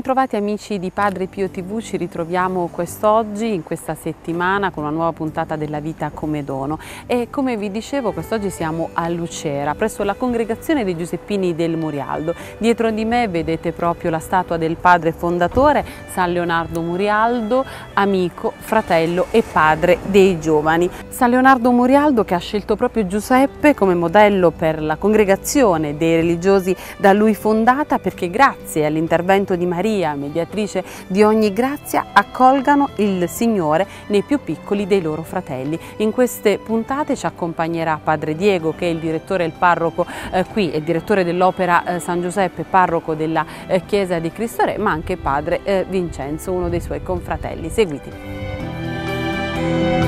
Bentrovati amici di Padre Pio TV, ci ritroviamo quest'oggi, in questa settimana, con una nuova puntata della vita come dono e come vi dicevo quest'oggi siamo a Lucera, presso la congregazione dei Giuseppini del Murialdo. Dietro di me vedete proprio la statua del padre fondatore, San Leonardo Murialdo, amico, fratello e padre dei giovani. San Leonardo Murialdo che ha scelto proprio Giuseppe come modello per la congregazione dei religiosi da lui fondata perché grazie all'intervento di Maria Maria, mediatrice di ogni grazia, accolgano il Signore nei più piccoli dei loro fratelli. In queste puntate ci accompagnerà Padre Diego, che è il direttore e il parroco eh, qui, è direttore dell'Opera eh, San Giuseppe, parroco della eh, Chiesa di Cristo Re, ma anche Padre eh, Vincenzo, uno dei suoi confratelli. Seguiteli.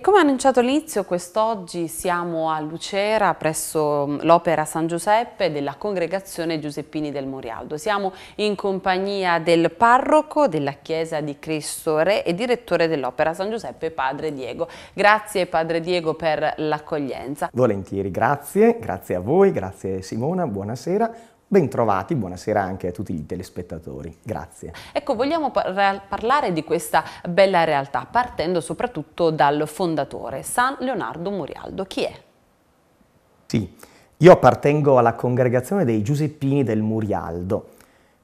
E come annunciato all'inizio, quest'oggi siamo a Lucera presso mm, l'Opera San Giuseppe della Congregazione Giuseppini del Morialdo. Siamo in compagnia del parroco della Chiesa di Cristo Re e direttore dell'Opera San Giuseppe, Padre Diego. Grazie Padre Diego per l'accoglienza. Volentieri, grazie, grazie a voi, grazie Simona, buonasera. Bentrovati, buonasera anche a tutti i telespettatori, grazie. Ecco, vogliamo par parlare di questa bella realtà, partendo soprattutto dal fondatore, San Leonardo Murialdo. Chi è? Sì, io appartengo alla congregazione dei Giuseppini del Murialdo.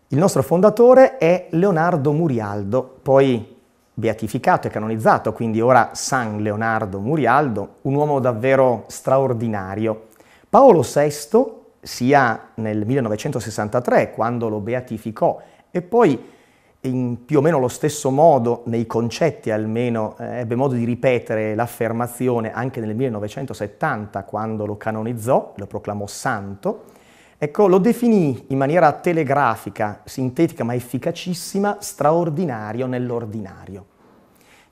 Il nostro fondatore è Leonardo Murialdo, poi beatificato e canonizzato, quindi ora San Leonardo Murialdo, un uomo davvero straordinario. Paolo VI sia nel 1963 quando lo beatificò e poi in più o meno lo stesso modo, nei concetti almeno, eh, ebbe modo di ripetere l'affermazione anche nel 1970 quando lo canonizzò, lo proclamò santo, ecco, lo definì in maniera telegrafica, sintetica ma efficacissima, straordinario nell'ordinario.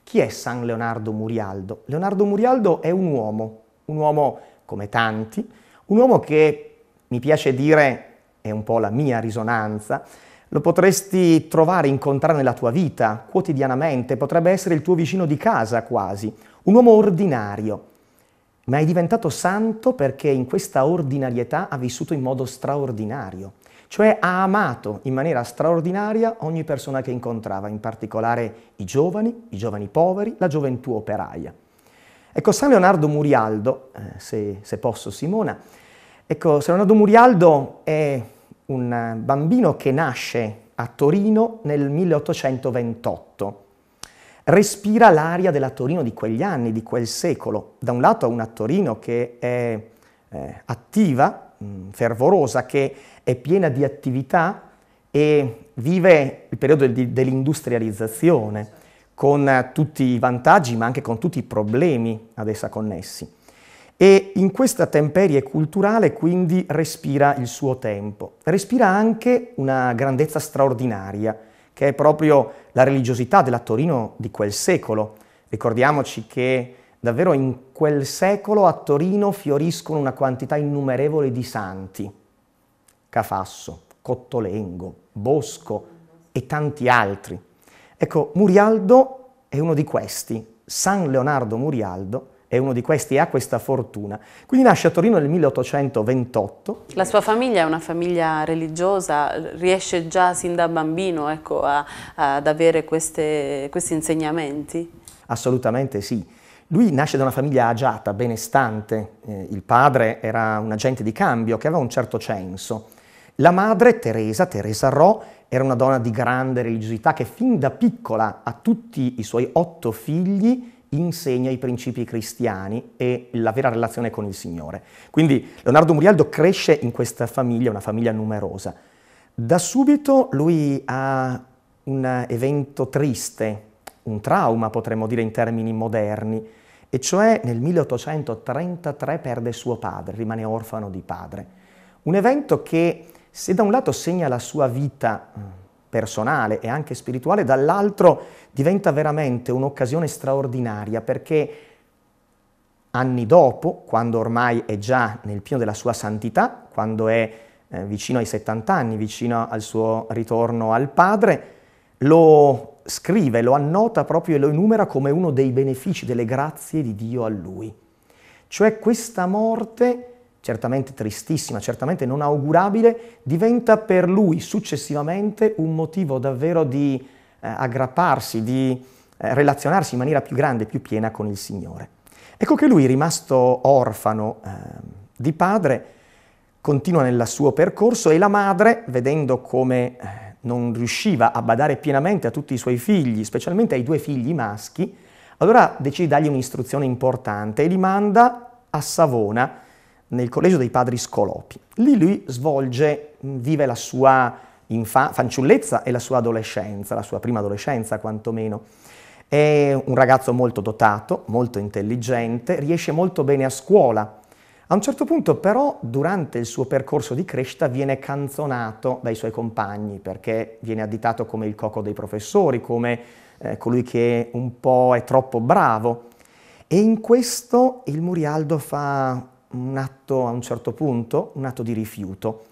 Chi è San Leonardo Murialdo? Leonardo Murialdo è un uomo, un uomo come tanti, un uomo che mi piace dire, è un po' la mia risonanza, lo potresti trovare, incontrare nella tua vita quotidianamente, potrebbe essere il tuo vicino di casa quasi, un uomo ordinario, ma è diventato santo perché in questa ordinarietà ha vissuto in modo straordinario, cioè ha amato in maniera straordinaria ogni persona che incontrava, in particolare i giovani, i giovani poveri, la gioventù operaia. Ecco, San Leonardo Murialdo, eh, se, se posso Simona, Ecco, Leonardo Murialdo è un bambino che nasce a Torino nel 1828. Respira l'aria della Torino di quegli anni, di quel secolo. Da un lato una Torino che è eh, attiva, mh, mm, fervorosa, che è piena di attività e vive il periodo di, dell'industrializzazione con tutti i vantaggi ma anche con tutti i problemi ad essa connessi e in questa temperie culturale quindi respira il suo tempo. Respira anche una grandezza straordinaria, che è proprio la religiosità della Torino di quel secolo. Ricordiamoci che davvero in quel secolo a Torino fioriscono una quantità innumerevole di santi. Cafasso, Cottolengo, Bosco e tanti altri. Ecco, Murialdo è uno di questi, San Leonardo Murialdo, è uno di questi e ha questa fortuna. Quindi nasce a Torino nel 1828. La sua famiglia è una famiglia religiosa, riesce già sin da bambino ecco, a, ad avere queste, questi insegnamenti? Assolutamente sì. Lui nasce da una famiglia agiata, benestante, eh, il padre era un agente di cambio che aveva un certo censo. La madre, Teresa, Teresa Ro, era una donna di grande religiosità che fin da piccola a tutti i suoi otto figli insegna i principi cristiani e la vera relazione con il Signore. Quindi Leonardo Murialdo cresce in questa famiglia, una famiglia numerosa. Da subito lui ha un evento triste, un trauma potremmo dire in termini moderni, e cioè nel 1833 perde suo padre, rimane orfano di padre. Un evento che se da un lato segna la sua vita personale e anche spirituale, dall'altro diventa veramente un'occasione straordinaria perché anni dopo, quando ormai è già nel pieno della sua santità, quando è eh, vicino ai 70 anni, vicino al suo ritorno al padre, lo scrive, lo annota proprio e lo enumera come uno dei benefici, delle grazie di Dio a lui. Cioè questa morte certamente tristissima, certamente non augurabile, diventa per lui successivamente un motivo davvero di eh, aggrapparsi, di eh, relazionarsi in maniera più grande, più piena con il Signore. Ecco che lui, rimasto orfano eh, di padre, continua nel suo percorso e la madre, vedendo come eh, non riusciva a badare pienamente a tutti i suoi figli, specialmente ai due figli maschi, allora decide di dargli un'istruzione importante e li manda a Savona, nel collegio dei padri Scolopi. Lì lui svolge, vive la sua infa- fanciullezza e la sua adolescenza, la sua prima adolescenza quantomeno. È un ragazzo molto dotato, molto intelligente, riesce molto bene a scuola. A un certo punto però durante il suo percorso di crescita viene canzonato dai suoi compagni perché viene additato come il coco dei professori, come eh, colui che un po' è troppo bravo. E in questo il Murialdo fa un atto a un certo punto, un atto di rifiuto,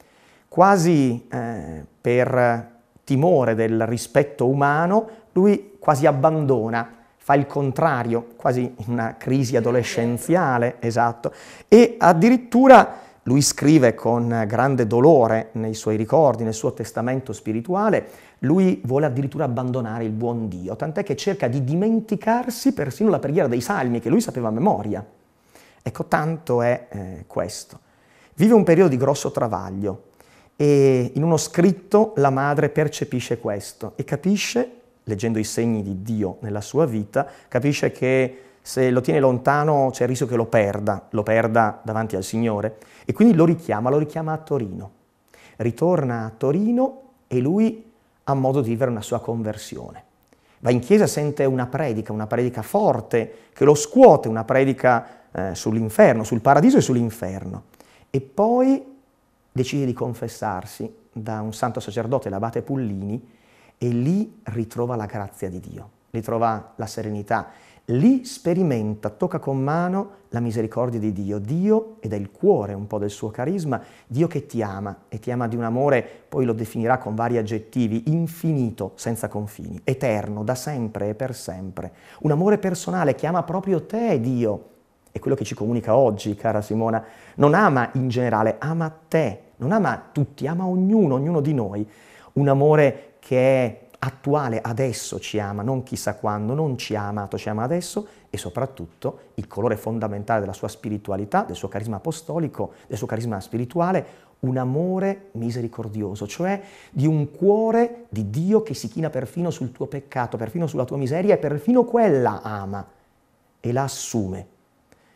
quasi eh, per timore del rispetto umano, lui quasi abbandona, fa il contrario, quasi una crisi adolescenziale, esatto, e addirittura lui scrive con grande dolore nei suoi ricordi, nel suo testamento spirituale, lui vuole addirittura abbandonare il buon Dio, tant'è che cerca di dimenticarsi persino la preghiera dei salmi che lui sapeva a memoria. Ecco, tanto è eh, questo. Vive un periodo di grosso travaglio e in uno scritto la madre percepisce questo e capisce, leggendo i segni di Dio nella sua vita, capisce che se lo tiene lontano c'è il rischio che lo perda, lo perda davanti al Signore e quindi lo richiama, lo richiama a Torino. Ritorna a Torino e lui ha modo di vivere una sua conversione. Va in chiesa, sente una predica, una predica forte che lo scuote, una predica eh, sull'inferno, sul paradiso e sull'inferno, e poi decide di confessarsi da un santo sacerdote, l'abate Pullini, e lì ritrova la grazia di Dio, ritrova la serenità, lì sperimenta, tocca con mano la misericordia di Dio, Dio ed è il cuore un po' del suo carisma, Dio che ti ama e ti ama di un amore, poi lo definirà con vari aggettivi, infinito, senza confini, eterno, da sempre e per sempre, un amore personale che ama proprio te, Dio, è quello che ci comunica oggi, cara Simona, non ama in generale, ama te, non ama tutti, ama ognuno, ognuno di noi. Un amore che è attuale, adesso ci ama, non chissà quando, non ci ha amato, ci ama adesso e soprattutto il colore fondamentale della sua spiritualità, del suo carisma apostolico, del suo carisma spirituale, un amore misericordioso, cioè di un cuore di Dio che si china perfino sul tuo peccato, perfino sulla tua miseria e perfino quella ama e la assume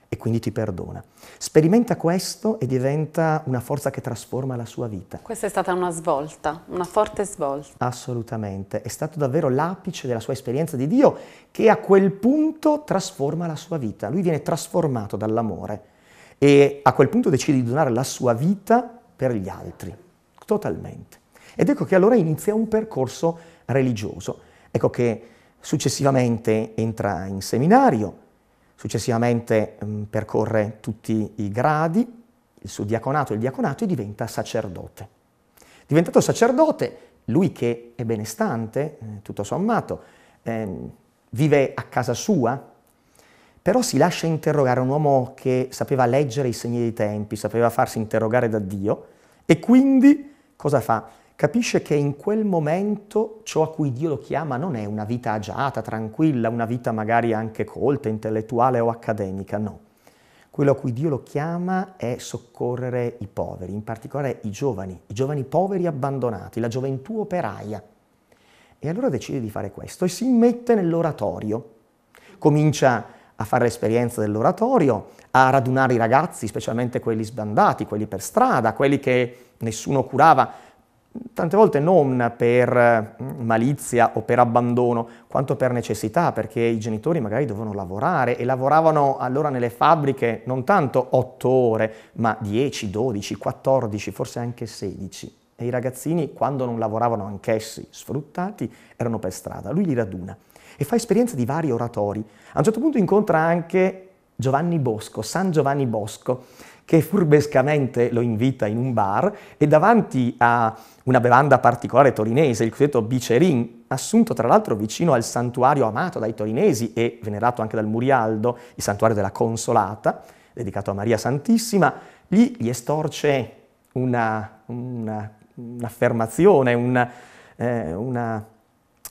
e quindi ti perdona. Sperimenta questo e diventa una forza che trasforma la sua vita. Questa è stata una svolta, una forte svolta. Assolutamente, è stato davvero l'apice della sua esperienza di Dio che a quel punto trasforma la sua vita. Lui viene trasformato dall'amore e a quel punto decide di donare la sua vita per gli altri, totalmente. Ed ecco che allora inizia un percorso religioso. Ecco che successivamente entra in seminario, Successivamente mh, mm, percorre tutti i gradi, il suo diaconato e il diaconato e diventa sacerdote. Diventato sacerdote, lui che è benestante, eh, tutto sommato, ehm, vive a casa sua, però si lascia interrogare un uomo che sapeva leggere i segni dei tempi, sapeva farsi interrogare da Dio e quindi cosa fa? capisce che in quel momento ciò a cui Dio lo chiama non è una vita agiata, tranquilla, una vita magari anche colta, intellettuale o accademica, no. Quello a cui Dio lo chiama è soccorrere i poveri, in particolare i giovani, i giovani poveri abbandonati, la gioventù operaia. E allora decide di fare questo e si mette nell'oratorio. Comincia a fare l'esperienza dell'oratorio, a radunare i ragazzi, specialmente quelli sbandati, quelli per strada, quelli che nessuno curava, tante volte non per mm, malizia o per abbandono, quanto per necessità, perché i genitori magari dovevano lavorare e lavoravano allora nelle fabbriche non tanto 8 ore, ma 10, 12, 14, forse anche 16. E i ragazzini, quando non lavoravano anch'essi sfruttati, erano per strada. Lui li raduna e fa esperienza di vari oratori. A un certo punto incontra anche Giovanni Bosco, San Giovanni Bosco, che furbescamente lo invita in un bar e davanti a una bevanda particolare torinese, il cosiddetto bicerin, assunto tra l'altro vicino al santuario amato dai torinesi e venerato anche dal Murialdo, il santuario della Consolata, dedicato a Maria Santissima, lì gli estorce una, una, un'affermazione, una, eh, una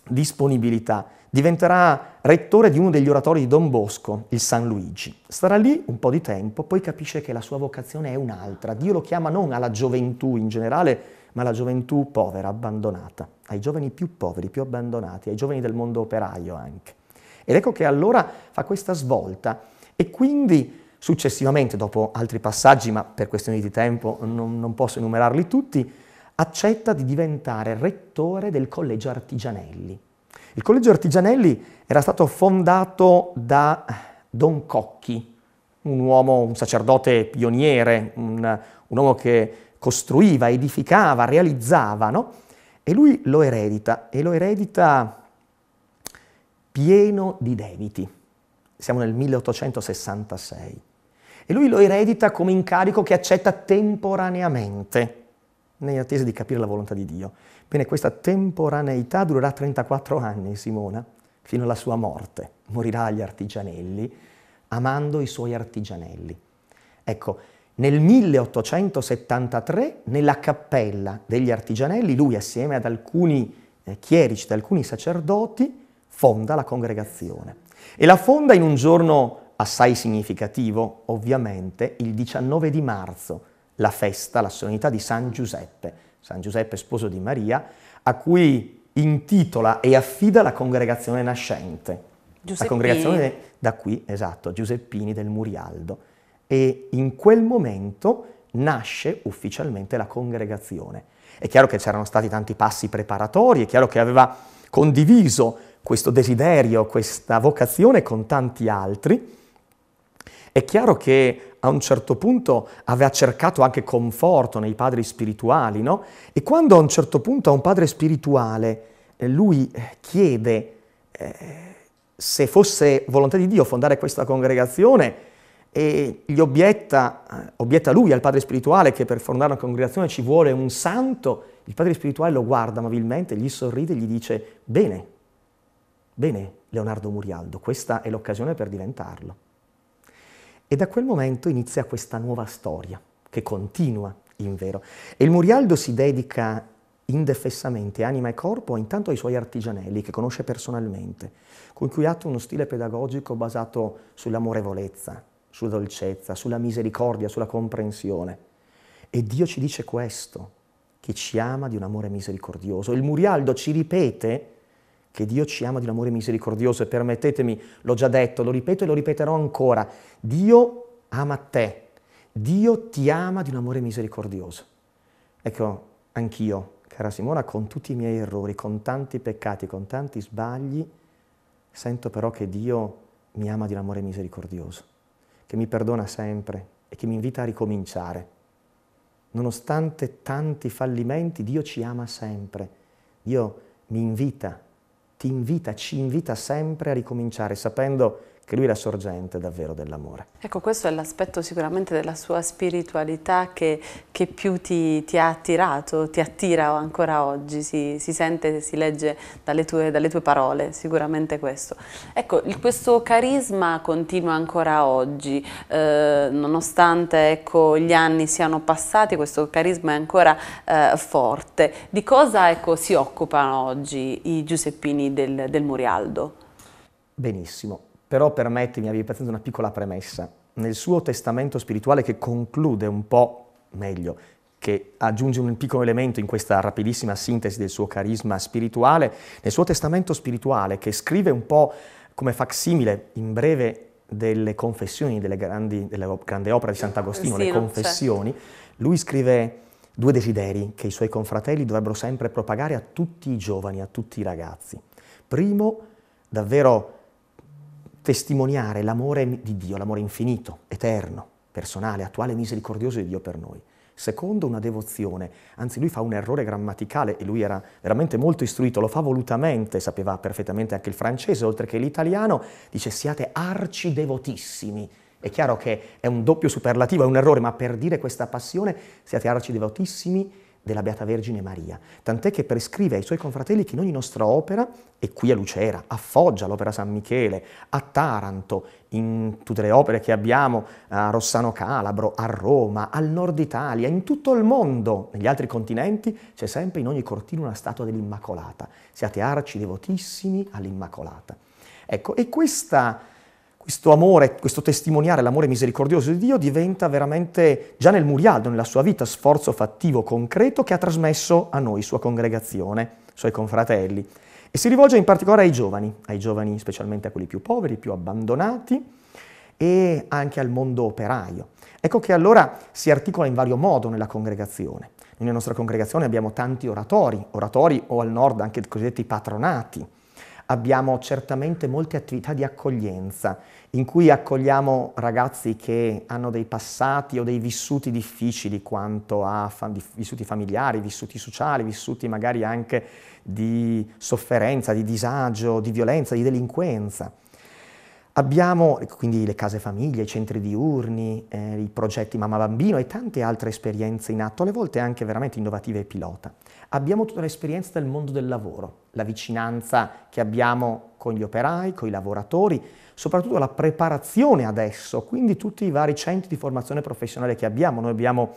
disponibilità diventerà rettore di uno degli oratori di Don Bosco, il San Luigi. Starà lì un po' di tempo, poi capisce che la sua vocazione è un'altra. Dio lo chiama non alla gioventù in generale, ma alla gioventù povera, abbandonata, ai giovani più poveri, più abbandonati, ai giovani del mondo operaio anche. Ed ecco che allora fa questa svolta e quindi successivamente, dopo altri passaggi, ma per questioni di tempo non, non posso enumerarli tutti, accetta di diventare rettore del collegio Artigianelli il Collegio Artigianelli era stato fondato da Don Cocchi, un uomo, un sacerdote pioniere, un, un uomo che costruiva, edificava, realizzava, no? E lui lo eredita, e lo eredita pieno di debiti. Siamo nel 1866. E lui lo eredita come incarico che accetta temporaneamente in attesa di capire la volontà di Dio. Bene, questa temporaneità durerà 34 anni, Simona, fino alla sua morte. Morirà agli artigianelli, amando i suoi artigianelli. Ecco, nel 1873, nella cappella degli artigianelli, lui assieme ad alcuni eh, chierici, ad alcuni sacerdoti, fonda la congregazione. E la fonda in un giorno assai significativo, ovviamente, il 19 di marzo la festa, la solennità di San Giuseppe, San Giuseppe sposo di Maria, a cui intitola e affida la congregazione nascente. La congregazione da qui, esatto, Giuseppini del Murialdo. E in quel momento nasce ufficialmente la congregazione. È chiaro che c'erano stati tanti passi preparatori, è chiaro che aveva condiviso questo desiderio, questa vocazione con tanti altri. È chiaro che a un certo punto aveva cercato anche conforto nei padri spirituali, no? E quando a un certo punto a un padre spirituale eh, lui eh, chiede eh, se fosse volontà di Dio fondare questa congregazione e gli obietta, eh, obietta lui al padre spirituale che per fondare una congregazione ci vuole un santo, il padre spirituale lo guarda amabilmente, gli sorride e gli dice bene, bene Leonardo Murialdo, questa è l'occasione per diventarlo. E da quel momento inizia questa nuova storia, che continua, in vero. E il Murialdo si dedica indefessamente, anima e corpo, intanto ai suoi artigianelli, che conosce personalmente, con cui attua uno stile pedagogico basato sull'amorevolezza, sulla dolcezza, sulla misericordia, sulla comprensione. E Dio ci dice questo, che ci ama di un amore misericordioso. Il Murialdo ci ripete che Dio ci ama di un amore misericordioso e permettetemi, l'ho già detto, lo ripeto e lo ripeterò ancora, Dio ama te, Dio ti ama di un amore misericordioso. Ecco, anch'io, cara Simona, con tutti i miei errori, con tanti peccati, con tanti sbagli, sento però che Dio mi ama di un amore misericordioso, che mi perdona sempre e che mi invita a ricominciare. Nonostante tanti fallimenti, Dio ci ama sempre. Dio mi invita ti invita, ci invita sempre a ricominciare sapendo che lui è la sorgente davvero dell'amore. Ecco, questo è l'aspetto sicuramente della sua spiritualità che, che più ti, ti, ha attirato, ti attira ancora oggi, si, si sente, si legge dalle tue, dalle tue, parole, sicuramente questo. Ecco, il, questo carisma continua ancora oggi, eh, nonostante ecco, gli anni siano passati, questo carisma è ancora eh, forte. Di cosa ecco, si occupano oggi i Giuseppini del, del Murialdo? Benissimo, però permettimi, avevi pazienza, una piccola premessa. Nel suo testamento spirituale che conclude un po' meglio, che aggiunge un piccolo elemento in questa rapidissima sintesi del suo carisma spirituale, nel suo testamento spirituale che scrive un po' come facsimile, in breve, delle confessioni, delle grandi, della grande opera di Sant'Agostino, sì, le confessioni, certo. lui scrive due desideri che i suoi confratelli dovrebbero sempre propagare a tutti i giovani, a tutti i ragazzi. Primo, davvero testimoniare l'amore di Dio, l'amore infinito, eterno, personale, attuale misericordioso di Dio per noi. Secondo una devozione, anzi lui fa un errore grammaticale e lui era veramente molto istruito, lo fa volutamente, sapeva perfettamente anche il francese oltre che l'italiano, dice siate arcidevotissimi. È chiaro che è un doppio superlativo, è un errore, ma per dire questa passione siate arcidevotissimi della Beata Vergine Maria, tant'è che prescrive ai suoi confratelli che in ogni nostra opera, e qui a Lucera, a Foggia, all'Opera San Michele, a Taranto, in tutte le opere che abbiamo, a Rossano Calabro, a Roma, al nord Italia, in tutto il mondo, negli altri continenti, c'è sempre in ogni cortile una statua dell'Immacolata. Siate arci devotissimi all'Immacolata. Ecco, e questa questo amore, questo testimoniare l'amore misericordioso di Dio diventa veramente già nel Murialdo, nella sua vita, sforzo fattivo, concreto che ha trasmesso a noi, sua congregazione, suoi confratelli. E si rivolge in particolare ai giovani, ai giovani specialmente a quelli più poveri, più abbandonati e anche al mondo operaio. Ecco che allora si articola in vario modo nella congregazione. nella nostra congregazione abbiamo tanti oratori, oratori o al nord anche i cosiddetti patronati, Abbiamo certamente molte attività di accoglienza in cui accogliamo ragazzi che hanno dei passati o dei vissuti difficili quanto a fa vissuti familiari, vissuti sociali, vissuti magari anche di sofferenza, di disagio, di violenza, di delinquenza. Abbiamo quindi le case famiglie, i centri diurni, eh, i progetti Mamma Bambino e tante altre esperienze in atto, alle volte anche veramente innovative e pilota. Abbiamo tutta l'esperienza del mondo del lavoro, la vicinanza che abbiamo con gli operai, con i lavoratori, soprattutto la preparazione adesso, quindi tutti i vari centri di formazione professionale che abbiamo. Noi abbiamo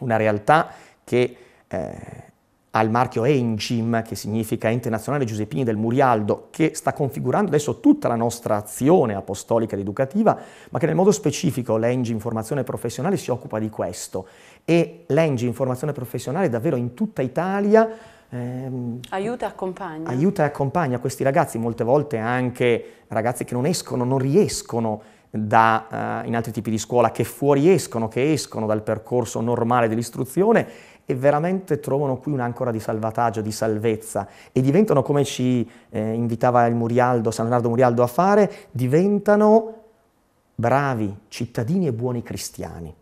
una realtà che... Eh, al marchio ENGIM, che significa Ente Nazionale Giuseppini del Murialdo, che sta configurando adesso tutta la nostra azione apostolica ed educativa, ma che nel modo specifico l'ENGIM Formazione Professionale si occupa di questo. E l'ENGIM Formazione Professionale davvero in tutta Italia Ehm, aiuta e accompagna. Aiuta e accompagna questi ragazzi, molte volte anche ragazzi che non escono, non riescono da, uh, in altri tipi di scuola, che fuoriescono, che escono dal percorso normale dell'istruzione e veramente trovano qui un'ancora di salvataggio, di salvezza e diventano come ci eh, invitava il Murialdo, San Leonardo Murialdo a fare, diventano bravi cittadini e buoni cristiani.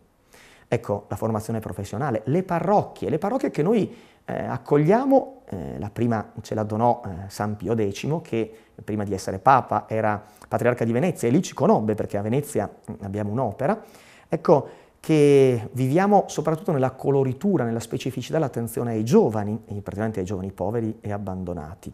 Ecco la formazione professionale, le parrocchie, le parrocchie che noi eh, accogliamo, eh, la prima ce la donò eh, San Pio X che prima di essere Papa era patriarca di Venezia e lì ci conobbe perché a Venezia mm, abbiamo un'opera. Ecco, che viviamo soprattutto nella coloritura, nella specificità dell'attenzione ai giovani, e particolarmente ai giovani poveri e abbandonati.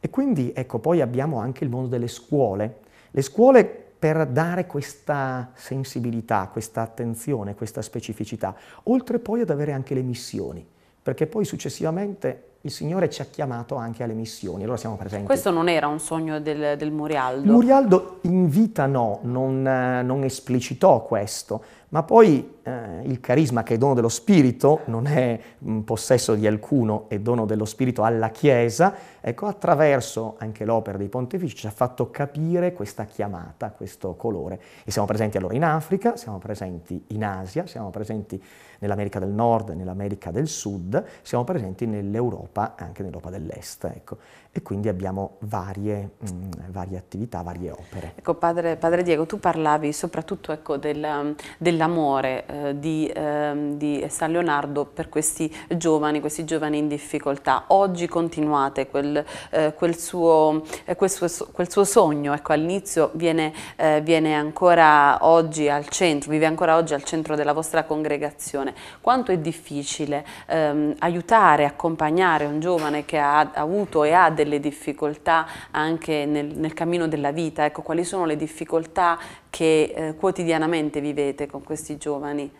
E quindi ecco, poi abbiamo anche il mondo delle scuole. Le scuole per dare questa sensibilità, questa attenzione, questa specificità, oltre poi ad avere anche le missioni, perché poi successivamente il Signore ci ha chiamato anche alle missioni, allora siamo presenti. Questo non era un sogno del, del Murialdo? Murialdo in vita no, non, eh, non esplicitò questo, ma poi eh, il carisma che è dono dello Spirito, non è mh, mm, possesso di alcuno, è dono dello Spirito alla Chiesa, ecco attraverso anche l'opera dei pontefici ci ha fatto capire questa chiamata, questo colore. E siamo presenti allora in Africa, siamo presenti in Asia, siamo presenti nell'America del Nord, nell'America del Sud, siamo presenti nell'Europa, anche nell'Europa dell'Est. Ecco e quindi abbiamo varie, mh, mm, varie attività, varie opere. Ecco, padre, padre, Diego, tu parlavi soprattutto ecco, del, mm, dell'amore eh, di, eh, di, San Leonardo per questi giovani, questi giovani in difficoltà. Oggi continuate quel, eh, quel, suo, eh, quel, suo, quel suo, sogno, ecco, all'inizio viene, eh, viene, ancora oggi al centro, vive ancora oggi al centro della vostra congregazione. Quanto è difficile ehm, aiutare, accompagnare un giovane che ha avuto e ha delle delle difficoltà anche nel, nel cammino della vita, ecco, quali sono le difficoltà che eh, quotidianamente vivete con questi giovani?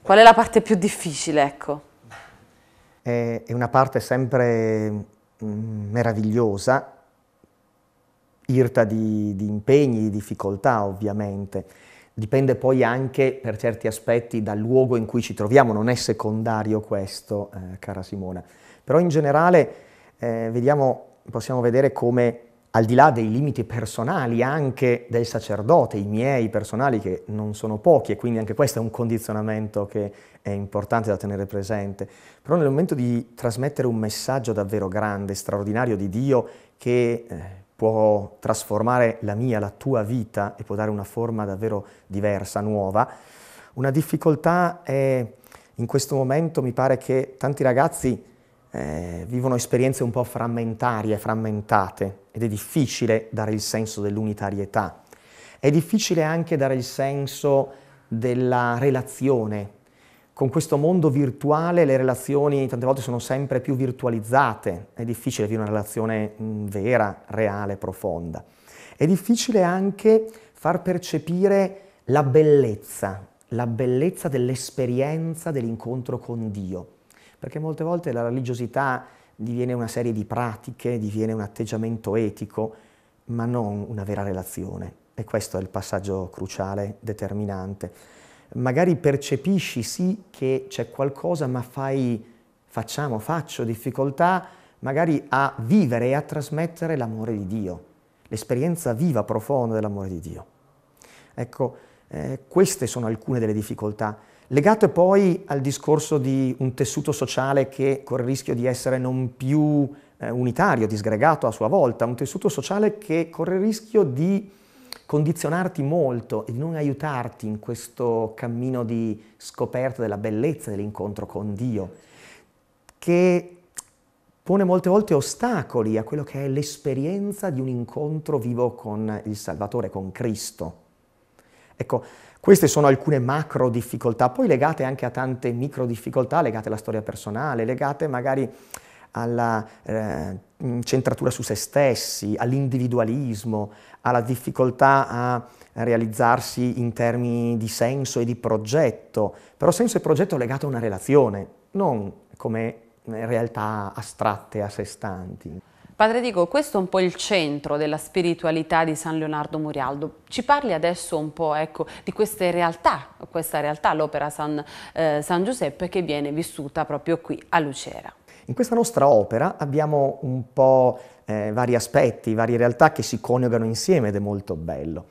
Qual è la parte più difficile? Ecco? È, è una parte sempre mm, meravigliosa, irta di, di impegni, di difficoltà ovviamente dipende poi anche per certi aspetti dal luogo in cui ci troviamo, non è secondario questo, eh, cara Simona. Però in generale eh, vediamo, possiamo vedere come al di là dei limiti personali anche del sacerdote, i miei personali che non sono pochi e quindi anche questo è un condizionamento che è importante da tenere presente, però nel momento di trasmettere un messaggio davvero grande, straordinario di Dio che eh, può trasformare la mia, la tua vita e può dare una forma davvero diversa, nuova, una difficoltà è in questo momento mi pare che tanti ragazzi eh, vivono esperienze un po' frammentarie, frammentate, ed è difficile dare il senso dell'unitarietà. È difficile anche dare il senso della relazione. Con questo mondo virtuale le relazioni tante volte sono sempre più virtualizzate, è difficile avere una relazione mh, mm, vera, reale, profonda. È difficile anche far percepire la bellezza, la bellezza dell'esperienza dell'incontro con Dio perché molte volte la religiosità diviene una serie di pratiche, diviene un atteggiamento etico, ma non una vera relazione. E questo è il passaggio cruciale, determinante. Magari percepisci sì che c'è qualcosa, ma fai, facciamo, faccio difficoltà magari a vivere e a trasmettere l'amore di Dio, l'esperienza viva, profonda dell'amore di Dio. Ecco, eh, queste sono alcune delle difficoltà. Legato poi al discorso di un tessuto sociale che corre il rischio di essere non più eh, unitario, disgregato a sua volta, un tessuto sociale che corre il rischio di condizionarti molto e di non aiutarti in questo cammino di scoperta della bellezza dell'incontro con Dio, che pone molte volte ostacoli a quello che è l'esperienza di un incontro vivo con il Salvatore, con Cristo. Ecco, queste sono alcune macro difficoltà, poi legate anche a tante micro difficoltà, legate alla storia personale, legate magari alla eh, centratura su se stessi, all'individualismo, alla difficoltà a realizzarsi in termini di senso e di progetto, però senso e progetto legato a una relazione, non come realtà astratte a sé stanti. Padre Dico, questo è un po' il centro della spiritualità di San Leonardo Murialdo. Ci parli adesso un po' ecco, di queste realtà, questa realtà, l'opera San, eh, San Giuseppe che viene vissuta proprio qui a Lucera. In questa nostra opera abbiamo un po' eh, vari aspetti, varie realtà che si coniugano insieme ed è molto bello.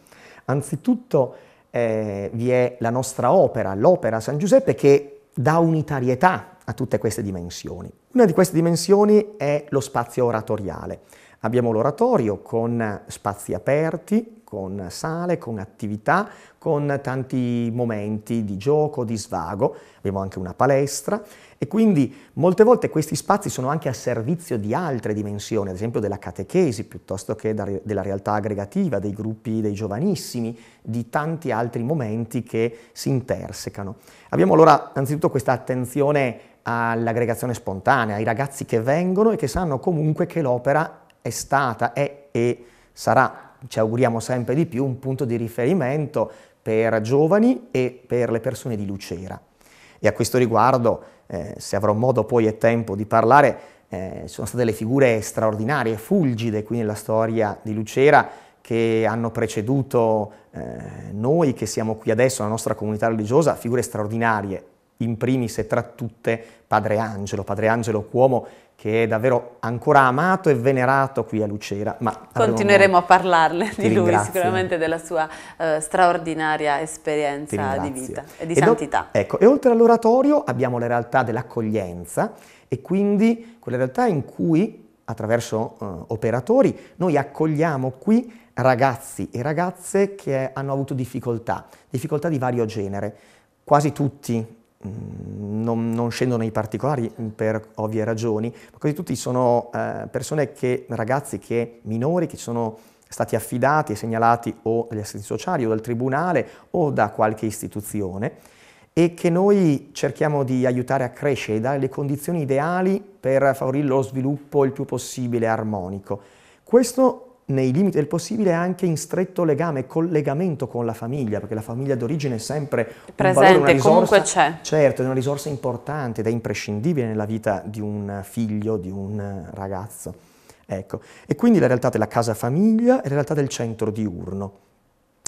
Anzitutto eh, vi è la nostra opera, l'opera San Giuseppe, che dà unitarietà a tutte queste dimensioni. Una di queste dimensioni è lo spazio oratoriale. Abbiamo l'oratorio con spazi aperti, con sale, con attività, con tanti momenti di gioco, di svago, abbiamo anche una palestra e quindi molte volte questi spazi sono anche a servizio di altre dimensioni, ad esempio della catechesi piuttosto che della realtà aggregativa, dei gruppi dei giovanissimi, di tanti altri momenti che si intersecano. Abbiamo allora anzitutto questa attenzione all'aggregazione spontanea, ai ragazzi che vengono e che sanno comunque che l'opera è stata, è e sarà, ci auguriamo sempre di più, un punto di riferimento per giovani e per le persone di Lucera. E a questo riguardo, eh, se avrò modo poi e tempo di parlare, eh, sono state le figure straordinarie, fulgide qui nella storia di Lucera, che hanno preceduto eh, noi che siamo qui adesso, la nostra comunità religiosa, figure straordinarie, in primis e tra tutte Padre Angelo, Padre Angelo Cuomo che è davvero ancora amato e venerato qui a Lucera. Ma Continueremo avremo... a parlarle di lui, sicuramente della sua eh, straordinaria esperienza di vita e di e santità. Do... Ecco, e oltre all'oratorio abbiamo la realtà dell'accoglienza e quindi quella realtà in cui attraverso eh, operatori noi accogliamo qui ragazzi e ragazze che hanno avuto difficoltà, difficoltà di vario genere. Quasi tutti Mm, non, non, scendo nei particolari mm, per ovvie ragioni, ma quasi tutti sono eh, persone che, ragazzi che minori, che sono stati affidati e segnalati o dagli assistenti sociali o dal tribunale o da qualche istituzione e che noi cerchiamo di aiutare a crescere, e dare le condizioni ideali per favorire lo sviluppo il più possibile armonico. Questo nei limiti del possibile anche in stretto legame, collegamento con la famiglia, perché la famiglia d'origine è sempre presente, valore, una risorsa, comunque c'è. Certo, è una risorsa importante ed è imprescindibile nella vita di un figlio, di un ragazzo. Ecco. E quindi la realtà della casa famiglia e la realtà del centro diurno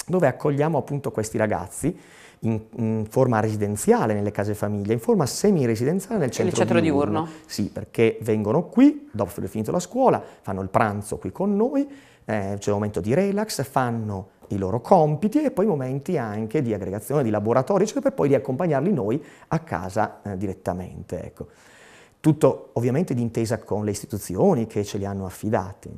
dove accogliamo appunto questi ragazzi in, in forma residenziale nelle case famiglie, in forma semi-residenziale nel centro, centro diurno. Sì, perché vengono qui, dopo aver finito la scuola, fanno il pranzo qui con noi, eh, c'è un momento di relax, fanno i loro compiti e poi momenti anche di aggregazione, di laboratorio, eccetera, per poi riaccompagnarli noi a casa eh, direttamente. Ecco. Tutto ovviamente d'intesa con le istituzioni che ce li hanno affidati.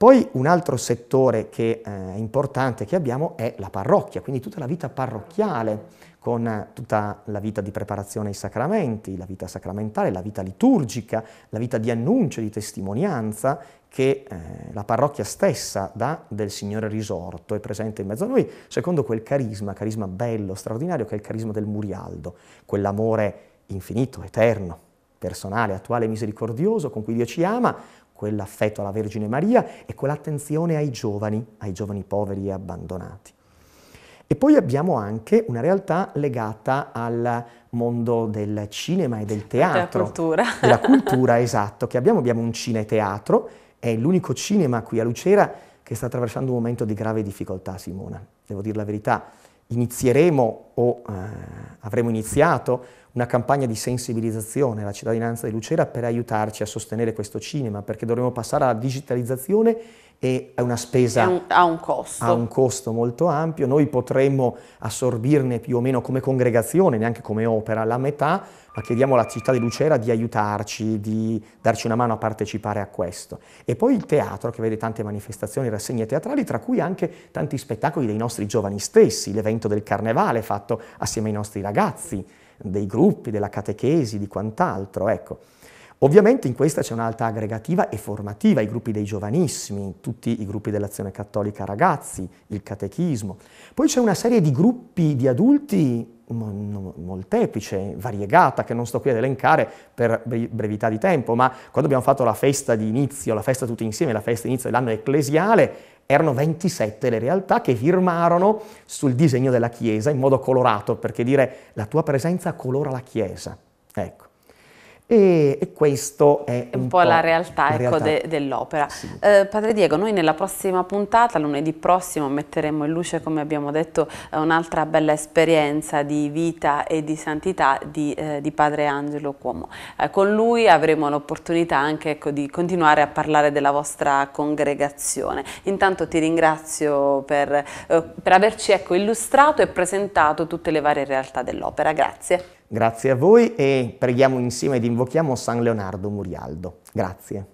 Poi un altro settore che è eh, importante che abbiamo è la parrocchia, quindi tutta la vita parrocchiale, con tutta la vita di preparazione ai sacramenti, la vita sacramentale, la vita liturgica, la vita di annuncio, di testimonianza che eh, la parrocchia stessa dà del Signore risorto, è presente in mezzo a noi, secondo quel carisma, carisma bello, straordinario, che è il carisma del Murialdo, quell'amore infinito, eterno, personale, attuale misericordioso con cui Dio ci ama, quell'affetto alla Vergine Maria e quell'attenzione ai giovani, ai giovani poveri e abbandonati. E poi abbiamo anche una realtà legata al mondo del cinema e del teatro. Della cultura. Della cultura, esatto, che abbiamo. Abbiamo un cineteatro, è l'unico cinema qui a Lucera che sta attraversando un momento di grave difficoltà, Simona. Devo dire la verità, inizieremo o eh, avremo iniziato una campagna di sensibilizzazione alla cittadinanza di Lucera per aiutarci a sostenere questo cinema, perché dovremo passare alla digitalizzazione e è una spesa... ha un costo. Ha un costo molto ampio, noi potremmo assorbirne più o meno come congregazione, neanche come opera, la metà, ma chiediamo alla città di Lucera di aiutarci, di darci una mano a partecipare a questo. E poi il teatro, che vede tante manifestazioni, rassegne teatrali, tra cui anche tanti spettacoli dei nostri giovani stessi, l'evento del carnevale fatto assieme ai nostri ragazzi dei gruppi, della catechesi, di quant'altro, ecco. Ovviamente in questa c'è un'alta aggregativa e formativa, i gruppi dei giovanissimi, tutti i gruppi dell'azione cattolica ragazzi, il catechismo. Poi c'è una serie di gruppi di adulti molteplice, variegata, che non sto qui ad elencare per brevità di tempo, ma quando abbiamo fatto la festa di inizio, la festa tutti insieme, la festa di inizio dell'anno ecclesiale, erano 27 le realtà che firmarono sul disegno della Chiesa in modo colorato, perché dire la tua presenza colora la Chiesa. Ecco. E, e questo è un, un po', po', la realtà, la ecco, realtà. Ecco, de, dell'opera. Sì. Eh, padre Diego, noi nella prossima puntata, lunedì prossimo, metteremo in luce, come abbiamo detto, eh, un'altra bella esperienza di vita e di santità di, eh, di padre Angelo Cuomo. Eh, con lui avremo l'opportunità anche ecco, di continuare a parlare della vostra congregazione. Intanto ti ringrazio per, eh, per averci ecco, illustrato e presentato tutte le varie realtà dell'opera. Grazie. Grazie a voi e preghiamo insieme ed invochiamo San Leonardo Murialdo. Grazie.